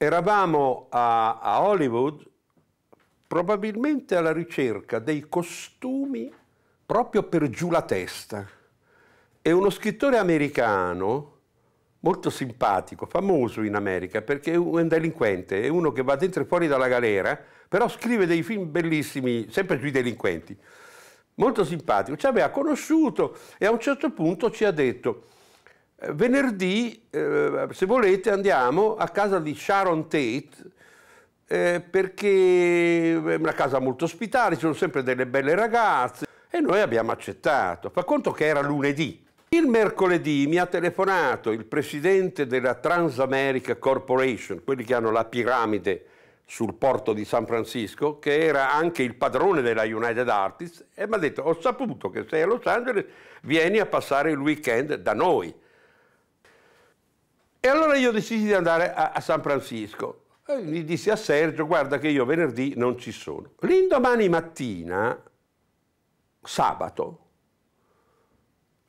Eravamo a, a Hollywood probabilmente alla ricerca dei costumi proprio per giù la testa. E uno scrittore americano, molto simpatico, famoso in America, perché è un delinquente, è uno che va dentro e fuori dalla galera, però scrive dei film bellissimi, sempre sui delinquenti. Molto simpatico, ci aveva conosciuto e a un certo punto ci ha detto eh, venerdì, eh, se volete, andiamo a casa di Sharon Tate, eh, perché è una casa molto ospitale, ci sono sempre delle belle ragazze e noi abbiamo accettato. Fa conto che era lunedì. Il mercoledì mi ha telefonato il presidente della Transamerica Corporation, quelli che hanno la piramide sul porto di San Francisco, che era anche il padrone della United Artists, e mi ha detto, ho saputo che sei a Los Angeles, vieni a passare il weekend da noi. E allora io decisi di andare a, a San Francisco. E gli dissi a Sergio, guarda che io venerdì non ci sono. L'indomani mattina, sabato,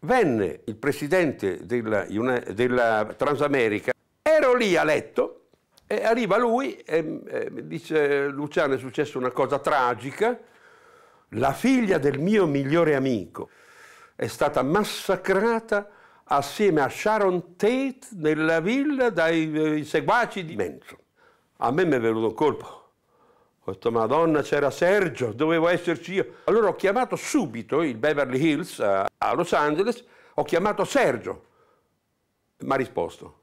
venne il presidente della, della, Transamerica, ero lì a letto e arriva lui e, e mi dice Luciano è successa una cosa tragica, la figlia del mio migliore amico è stata massacrata assieme a Sharon Tate nella villa dai eh, seguaci di Manson. A me mi è venuto un colpo. Ho detto, Madonna, c'era Sergio, dovevo esserci io. Allora ho chiamato subito il Beverly Hills eh, a, Los Angeles, ho chiamato Sergio. Mi ha risposto.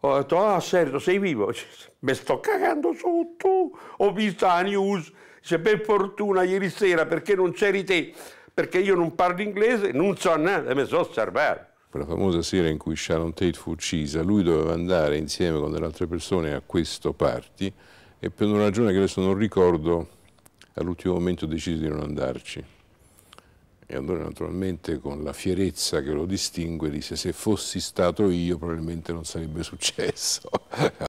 Ho detto, ah oh, Sergio, sei vivo? Mi sto cagando sotto, ho visto la news. Dice, per fortuna ieri sera perché non c'eri te, perché io non parlo inglese, non so niente, mi sono osservato quella famosa sera in cui Sharon Tate fu uccisa, lui doveva andare insieme con delle altre persone a questo party e per una ragione che adesso non ricordo, all'ultimo momento decise di non andarci. E allora naturalmente con la fierezza che lo distingue disse se fossi stato io probabilmente non sarebbe successo.